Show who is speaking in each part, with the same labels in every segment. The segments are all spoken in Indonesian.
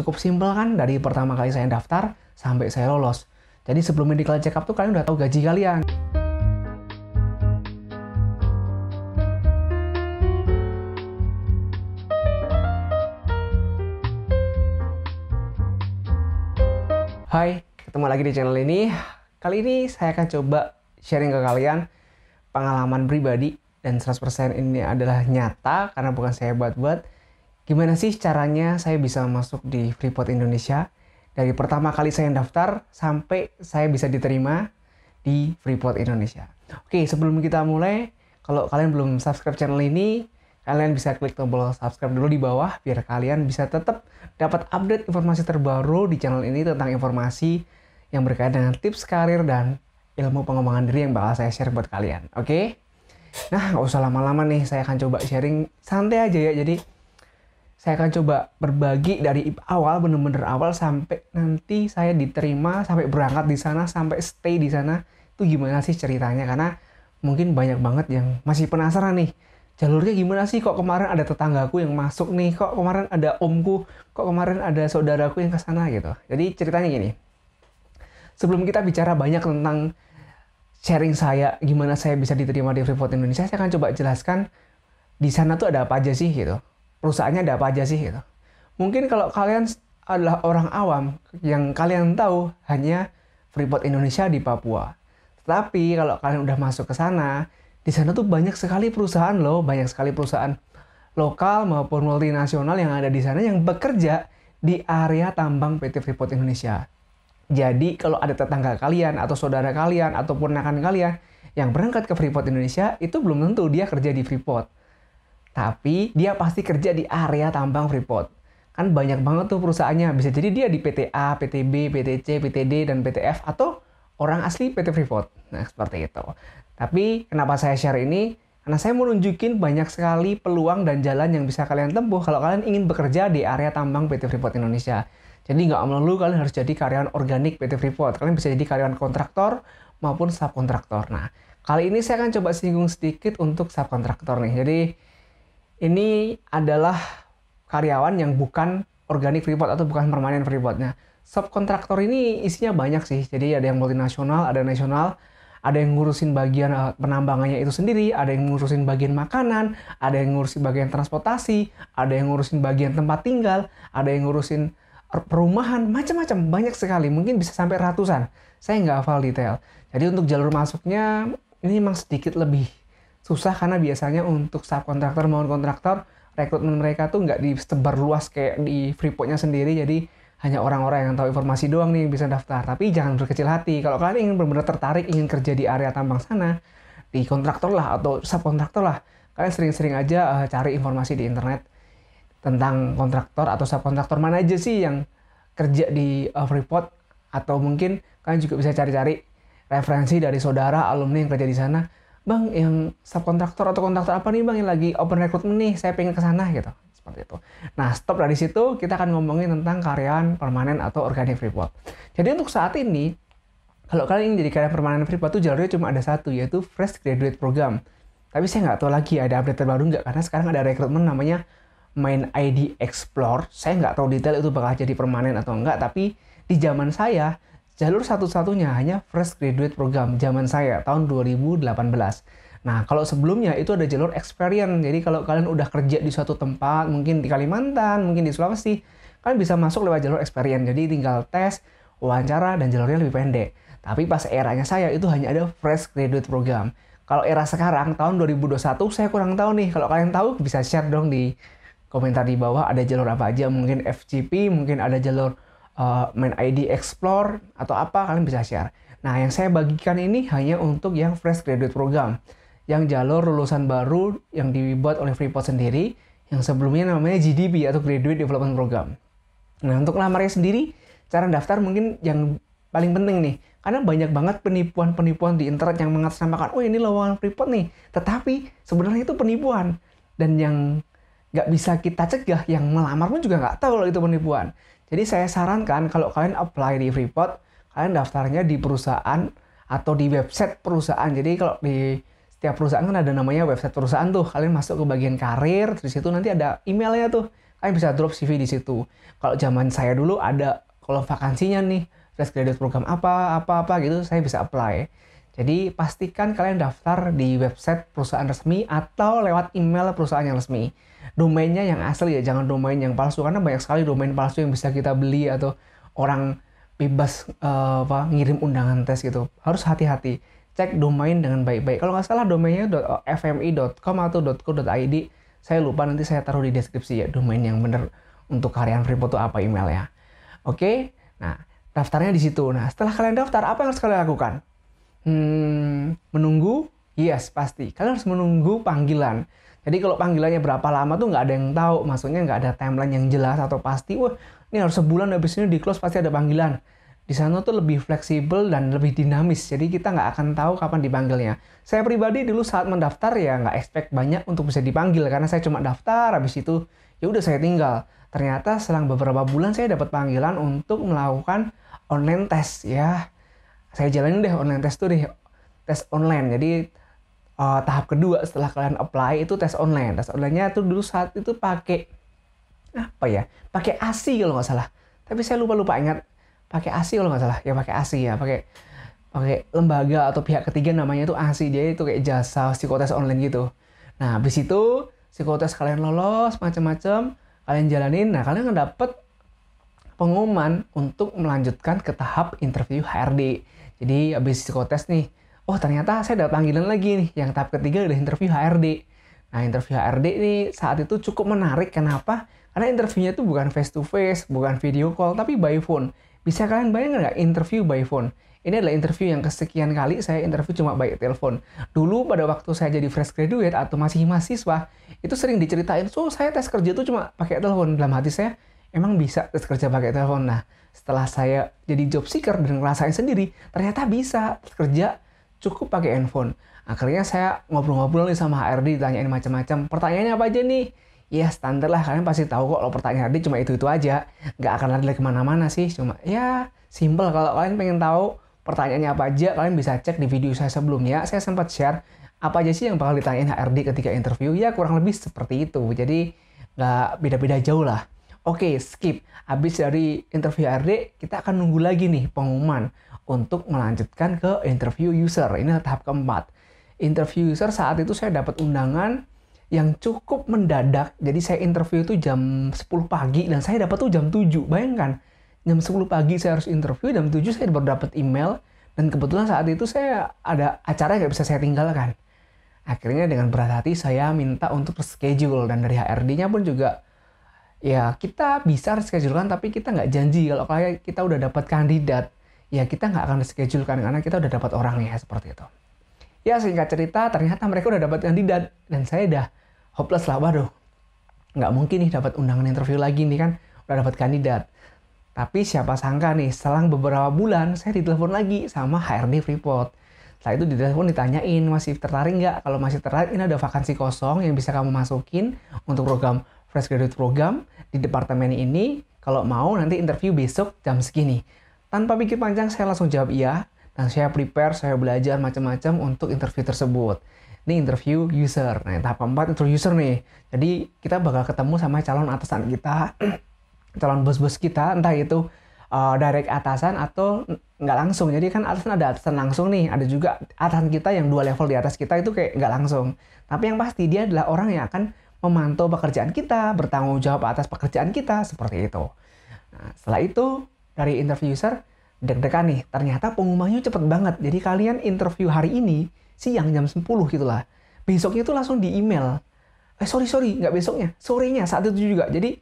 Speaker 1: Cukup simpel kan dari pertama kali saya daftar sampai saya lolos. Jadi sebelum medical check up tuh kalian udah tahu gaji kalian. Hai, ketemu lagi di channel ini. Kali ini saya akan coba sharing ke kalian pengalaman pribadi dan 100% ini adalah nyata karena bukan saya buat-buat Gimana sih caranya saya bisa masuk di Freeport Indonesia? Dari pertama kali saya daftar sampai saya bisa diterima di Freeport Indonesia. Oke, sebelum kita mulai, kalau kalian belum subscribe channel ini, kalian bisa klik tombol subscribe dulu di bawah biar kalian bisa tetap dapat update informasi terbaru di channel ini tentang informasi yang berkaitan dengan tips karir dan ilmu pengembangan diri yang bakal saya share buat kalian. Oke? Nah, nggak usah lama-lama nih, saya akan coba sharing santai aja ya. Jadi saya akan coba berbagi dari awal bener-bener awal sampai nanti saya diterima sampai berangkat di sana sampai stay di sana itu gimana sih ceritanya karena mungkin banyak banget yang masih penasaran nih jalurnya gimana sih kok kemarin ada tetanggaku yang masuk nih kok kemarin ada omku kok kemarin ada saudaraku yang ke sana gitu jadi ceritanya gini sebelum kita bicara banyak tentang sharing saya gimana saya bisa diterima di Freeport Indonesia saya akan coba jelaskan di sana tuh ada apa aja sih gitu perusahaannya ada apa aja sih gitu. Mungkin kalau kalian adalah orang awam yang kalian tahu hanya Freeport Indonesia di Papua. Tapi kalau kalian udah masuk ke sana, di sana tuh banyak sekali perusahaan loh, banyak sekali perusahaan lokal maupun multinasional yang ada di sana yang bekerja di area tambang PT Freeport Indonesia. Jadi kalau ada tetangga kalian atau saudara kalian ataupun ponakan kalian yang berangkat ke Freeport Indonesia, itu belum tentu dia kerja di Freeport tapi dia pasti kerja di area tambang Freeport. Kan banyak banget tuh perusahaannya. Bisa jadi dia di PT PT A, B, PT C, PT D dan PT F atau orang asli PT Freeport. Nah, seperti itu. Tapi kenapa saya share ini? Karena saya mau nunjukin banyak sekali peluang dan jalan yang bisa kalian tempuh kalau kalian ingin bekerja di area tambang PT Freeport Indonesia. Jadi nggak melulu kalian harus jadi karyawan organik PT Freeport. Kalian bisa jadi karyawan kontraktor maupun subkontraktor. Nah, kali ini saya akan coba singgung sedikit untuk subkontraktor nih. Jadi ini adalah karyawan yang bukan organik freeport atau bukan permanen freeportnya. Subkontraktor ini isinya banyak sih. Jadi ada yang multinasional, ada yang nasional, ada yang ngurusin bagian eh, penambangannya itu sendiri, ada yang ngurusin bagian makanan, ada yang ngurusin bagian transportasi, ada yang ngurusin bagian tempat tinggal, ada yang ngurusin perumahan, macam-macam banyak sekali. Mungkin bisa sampai ratusan. Saya nggak hafal detail. Jadi untuk jalur masuknya ini memang sedikit lebih susah karena biasanya untuk subkontraktor maupun kontraktor rekrutmen mereka tuh nggak disebar luas kayak di Freeportnya sendiri jadi hanya orang-orang yang tahu informasi doang nih yang bisa daftar tapi jangan berkecil hati kalau kalian ingin benar-benar tertarik ingin kerja di area tambang sana di kontraktor lah atau subkontraktor lah kalian sering-sering aja uh, cari informasi di internet tentang kontraktor atau subkontraktor mana aja sih yang kerja di uh, Freeport atau mungkin kalian juga bisa cari-cari referensi dari saudara alumni yang kerja di sana bang yang subkontraktor atau kontraktor apa nih bang yang lagi open recruitment nih saya pengen ke sana gitu seperti itu. Nah stop dari situ kita akan ngomongin tentang karyawan permanen atau organic freeport. Jadi untuk saat ini kalau kalian ingin jadi karyawan permanen freeport itu jalurnya cuma ada satu yaitu fresh graduate program. Tapi saya nggak tahu lagi ada update terbaru nggak karena sekarang ada rekrutmen namanya main ID Explore. Saya nggak tahu detail itu bakal jadi permanen atau enggak, tapi di zaman saya Jalur satu-satunya hanya Fresh Graduate Program zaman saya tahun 2018. Nah, kalau sebelumnya itu ada jalur experience. Jadi kalau kalian udah kerja di suatu tempat, mungkin di Kalimantan, mungkin di Sulawesi, kalian bisa masuk lewat jalur experience. Jadi tinggal tes, wawancara, dan jalurnya lebih pendek. Tapi pas eranya saya itu hanya ada Fresh Graduate Program. Kalau era sekarang, tahun 2021, saya kurang tahu nih. Kalau kalian tahu, bisa share dong di komentar di bawah ada jalur apa aja. Mungkin FGP, mungkin ada jalur Eh, main ID Explore atau apa kalian bisa share. Nah, yang saya bagikan ini hanya untuk yang fresh graduate program, yang jalur lulusan baru yang dibuat oleh Freeport sendiri, yang sebelumnya namanya GDP atau Graduate Development Program. Nah, untuk lamarnya sendiri, cara daftar mungkin yang paling penting nih, karena banyak banget penipuan-penipuan di internet yang mengatasnamakan, oh ini lowongan Freeport nih, tetapi sebenarnya itu penipuan. Dan yang nggak bisa kita cegah, yang melamar pun juga nggak tahu loh itu penipuan. Jadi saya sarankan kalau kalian apply di Freeport, kalian daftarnya di perusahaan atau di website perusahaan. Jadi kalau di setiap perusahaan kan ada namanya website perusahaan tuh. Kalian masuk ke bagian karir, di situ nanti ada emailnya tuh. Kalian bisa drop CV di situ. Kalau zaman saya dulu ada kolom vakansinya nih, fresh graduate program apa, apa-apa gitu, saya bisa apply. Jadi pastikan kalian daftar di website perusahaan resmi atau lewat email perusahaan yang resmi. Domainnya yang asli ya, jangan domain yang palsu karena banyak sekali domain palsu yang bisa kita beli atau orang bebas uh, apa ngirim undangan tes gitu. Harus hati-hati. Cek domain dengan baik-baik. Kalau nggak salah domainnya eh, fmi.com atau .co.id. Saya lupa nanti saya taruh di deskripsi ya domain yang benar untuk karyawan free itu apa email ya. Oke. Nah, daftarnya di situ. Nah, setelah kalian daftar apa yang harus kalian lakukan? Hmm, menunggu? Yes, pasti. Kalian harus menunggu panggilan. Jadi kalau panggilannya berapa lama tuh nggak ada yang tahu. Maksudnya nggak ada timeline yang jelas atau pasti. Wah, ini harus sebulan habis ini di close pasti ada panggilan. Di sana tuh lebih fleksibel dan lebih dinamis. Jadi kita nggak akan tahu kapan dipanggilnya. Saya pribadi dulu saat mendaftar ya nggak expect banyak untuk bisa dipanggil. Karena saya cuma daftar, habis itu ya udah saya tinggal. Ternyata selang beberapa bulan saya dapat panggilan untuk melakukan online test ya saya jalanin deh online test tuh deh tes online jadi uh, tahap kedua setelah kalian apply itu tes online tes onlinenya tuh dulu saat itu pakai apa ya pakai asi kalau nggak salah tapi saya lupa lupa ingat pakai asi kalau nggak salah ya pakai asi ya pakai pakai lembaga atau pihak ketiga namanya itu asi jadi itu kayak jasa psikotes online gitu nah habis itu psikotes kalian lolos macam-macam kalian jalanin nah kalian ngedapet pengumuman untuk melanjutkan ke tahap interview HRD jadi habis psikotes nih, oh ternyata saya dapat panggilan lagi nih, yang tahap ketiga udah interview HRD. Nah interview HRD ini saat itu cukup menarik, kenapa? Karena interviewnya itu bukan face to face, bukan video call, tapi by phone. Bisa kalian bayangin nggak interview by phone? Ini adalah interview yang kesekian kali saya interview cuma by telepon. Dulu pada waktu saya jadi fresh graduate atau masih mahasiswa, itu sering diceritain, so oh, saya tes kerja itu cuma pakai telepon. Dalam hati saya, emang bisa terus kerja pakai telepon. Nah, setelah saya jadi job seeker dan ngerasain sendiri, ternyata bisa kerja cukup pakai handphone. Akhirnya saya ngobrol-ngobrol nih sama HRD, ditanyain macam-macam. Pertanyaannya apa aja nih? Ya standar lah, kalian pasti tahu kok kalau pertanyaan HRD cuma itu-itu aja. Nggak akan lari kemana-mana sih, cuma ya simple. Kalau kalian pengen tahu pertanyaannya apa aja, kalian bisa cek di video saya sebelumnya. Saya sempat share apa aja sih yang bakal ditanyain HRD ketika interview ya kurang lebih seperti itu jadi nggak beda-beda jauh lah Oke, skip. Habis dari interview HRD, kita akan nunggu lagi nih pengumuman untuk melanjutkan ke interview user. Ini tahap keempat. Interview user saat itu saya dapat undangan yang cukup mendadak. Jadi saya interview itu jam 10 pagi dan saya dapat tuh jam 7. Bayangkan, jam 10 pagi saya harus interview, jam 7 saya baru dapat email dan kebetulan saat itu saya ada acara yang gak bisa saya tinggalkan. Akhirnya dengan berat hati saya minta untuk reschedule dan dari HRD-nya pun juga ya kita bisa reschedule kan, tapi kita nggak janji kalau kayak kita udah dapat kandidat ya kita nggak akan reschedulekan karena kita udah dapat orangnya seperti itu ya singkat cerita ternyata mereka udah dapat kandidat dan saya udah hopeless lah waduh nggak mungkin nih dapat undangan interview lagi nih kan udah dapat kandidat tapi siapa sangka nih selang beberapa bulan saya ditelepon lagi sama HRD Freeport setelah itu ditelepon ditanyain masih tertarik nggak? Kalau masih tertarik ini ada vakansi kosong yang bisa kamu masukin untuk program fresh graduate program di departemen ini. Kalau mau nanti interview besok jam segini. Tanpa pikir panjang saya langsung jawab iya dan saya prepare, saya belajar macam-macam untuk interview tersebut. Ini interview user. Nah, tahap 4 interview user nih. Jadi kita bakal ketemu sama calon atasan kita, calon bos-bos kita, entah itu uh, direct atasan atau nggak langsung. Jadi kan atasan ada atasan langsung nih, ada juga atasan kita yang dua level di atas kita itu kayak nggak langsung. Tapi yang pasti dia adalah orang yang akan memantau pekerjaan kita, bertanggung jawab atas pekerjaan kita, seperti itu. Nah, setelah itu, dari interview deg-degan nih, ternyata pengumumannya cepet banget. Jadi kalian interview hari ini, siang jam 10 gitu lah. Besoknya itu langsung di email. Eh sorry, sorry, nggak besoknya, sorenya saat itu juga. Jadi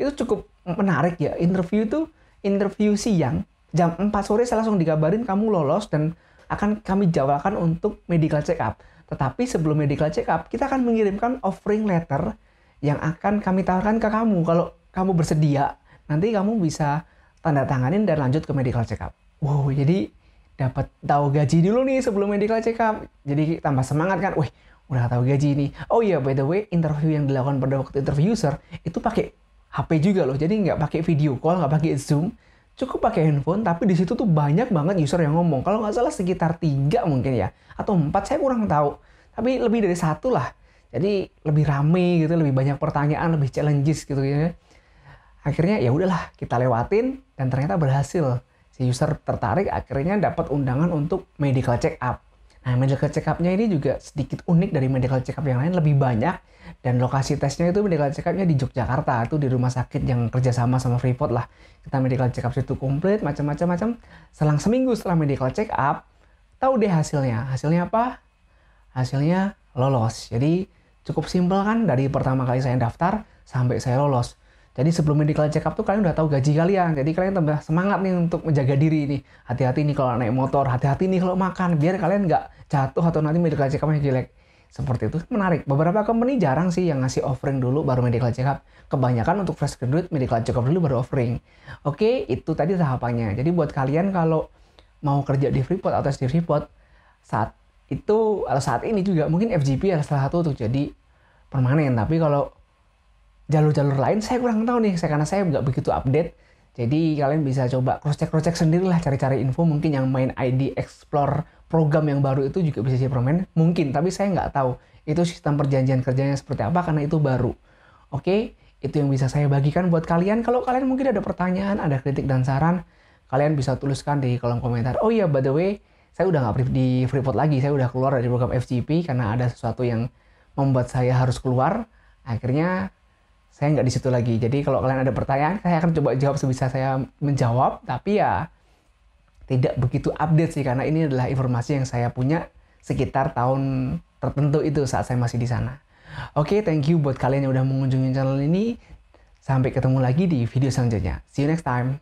Speaker 1: itu cukup menarik ya, interview itu interview siang, jam 4 sore saya langsung dikabarin kamu lolos dan akan kami jawabkan untuk medical check up. Tetapi sebelum medical check up, kita akan mengirimkan offering letter yang akan kami tawarkan ke kamu. Kalau kamu bersedia, nanti kamu bisa tanda tanganin dan lanjut ke medical check up. Wow, jadi dapat tahu gaji dulu nih sebelum medical check up. Jadi tambah semangat kan. Wih, udah tahu gaji ini. Oh iya, by the way, interview yang dilakukan pada waktu interview user itu pakai HP juga loh. Jadi nggak pakai video call, nggak pakai Zoom, cukup pakai handphone tapi di situ tuh banyak banget user yang ngomong kalau nggak salah sekitar tiga mungkin ya atau empat saya kurang tahu tapi lebih dari satu lah jadi lebih rame gitu lebih banyak pertanyaan lebih challenges gitu ya akhirnya ya udahlah kita lewatin dan ternyata berhasil si user tertarik akhirnya dapat undangan untuk medical check up Nah, medical check-up-nya ini juga sedikit unik dari medical check-up yang lain, lebih banyak. Dan lokasi tesnya itu medical check-up-nya di Yogyakarta, itu di rumah sakit yang kerjasama sama Freeport lah. Kita medical check-up situ komplit, macam-macam-macam. Selang seminggu setelah medical check-up, tahu deh hasilnya. Hasilnya apa? Hasilnya lolos. Jadi cukup simpel kan dari pertama kali saya daftar sampai saya lolos. Jadi sebelum medical check up tuh kalian udah tahu gaji kalian. Jadi kalian tambah semangat nih untuk menjaga diri nih. Hati-hati nih kalau naik motor, hati-hati nih kalau makan. Biar kalian nggak jatuh atau nanti medical check up-nya jelek. Seperti itu menarik. Beberapa company jarang sih yang ngasih offering dulu baru medical check up. Kebanyakan untuk fresh graduate medical check up dulu baru offering. Oke, itu tadi tahapannya. Jadi buat kalian kalau mau kerja di Freeport atau di Freeport saat itu atau saat ini juga mungkin FGP adalah salah satu untuk jadi permanen. Tapi kalau jalur-jalur lain saya kurang tahu nih saya karena saya nggak begitu update jadi kalian bisa coba cross check cross check sendirilah cari-cari info mungkin yang main ID Explore program yang baru itu juga bisa jadi permen mungkin tapi saya nggak tahu itu sistem perjanjian kerjanya seperti apa karena itu baru oke itu yang bisa saya bagikan buat kalian kalau kalian mungkin ada pertanyaan ada kritik dan saran kalian bisa tuliskan di kolom komentar oh iya by the way saya udah nggak di Freeport lagi saya udah keluar dari program FGP karena ada sesuatu yang membuat saya harus keluar akhirnya saya nggak di situ lagi. Jadi kalau kalian ada pertanyaan, saya akan coba jawab sebisa saya menjawab. Tapi ya tidak begitu update sih karena ini adalah informasi yang saya punya sekitar tahun tertentu itu saat saya masih di sana. Oke, okay, thank you buat kalian yang udah mengunjungi channel ini. Sampai ketemu lagi di video selanjutnya. See you next time.